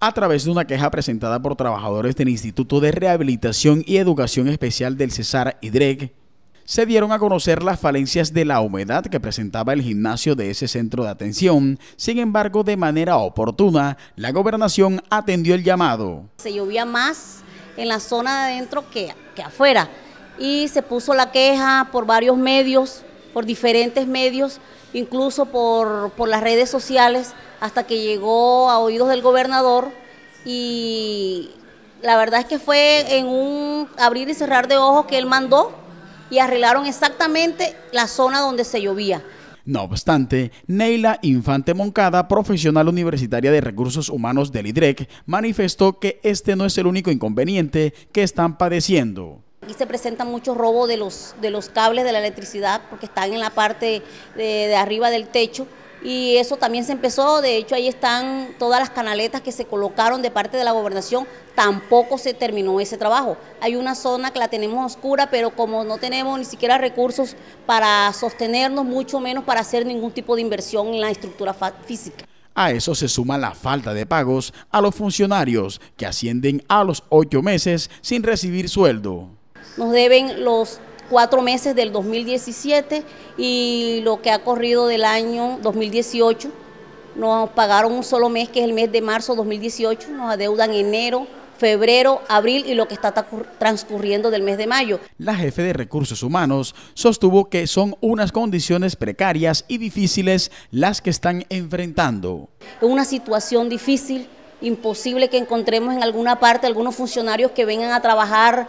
a través de una queja presentada por trabajadores del Instituto de Rehabilitación y Educación Especial del Cesar dreg se dieron a conocer las falencias de la humedad que presentaba el gimnasio de ese centro de atención. Sin embargo, de manera oportuna, la gobernación atendió el llamado. Se llovía más en la zona de adentro que, que afuera y se puso la queja por varios medios por diferentes medios, incluso por, por las redes sociales, hasta que llegó a oídos del gobernador y la verdad es que fue en un abrir y cerrar de ojos que él mandó y arreglaron exactamente la zona donde se llovía. No obstante, Neila Infante Moncada, profesional universitaria de recursos humanos del IDREC, manifestó que este no es el único inconveniente que están padeciendo aquí se presenta mucho robo de los, de los cables de la electricidad porque están en la parte de arriba del techo y eso también se empezó, de hecho ahí están todas las canaletas que se colocaron de parte de la gobernación, tampoco se terminó ese trabajo. Hay una zona que la tenemos oscura, pero como no tenemos ni siquiera recursos para sostenernos, mucho menos para hacer ningún tipo de inversión en la estructura física. A eso se suma la falta de pagos a los funcionarios, que ascienden a los ocho meses sin recibir sueldo. Nos deben los cuatro meses del 2017 y lo que ha corrido del año 2018. Nos pagaron un solo mes, que es el mes de marzo 2018, nos adeudan enero, febrero, abril y lo que está transcurriendo del mes de mayo. La jefe de recursos humanos sostuvo que son unas condiciones precarias y difíciles las que están enfrentando. Es Una situación difícil, imposible que encontremos en alguna parte algunos funcionarios que vengan a trabajar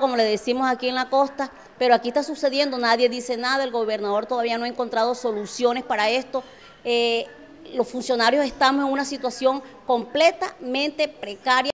como le decimos aquí en la costa, pero aquí está sucediendo, nadie dice nada, el gobernador todavía no ha encontrado soluciones para esto. Eh, los funcionarios estamos en una situación completamente precaria.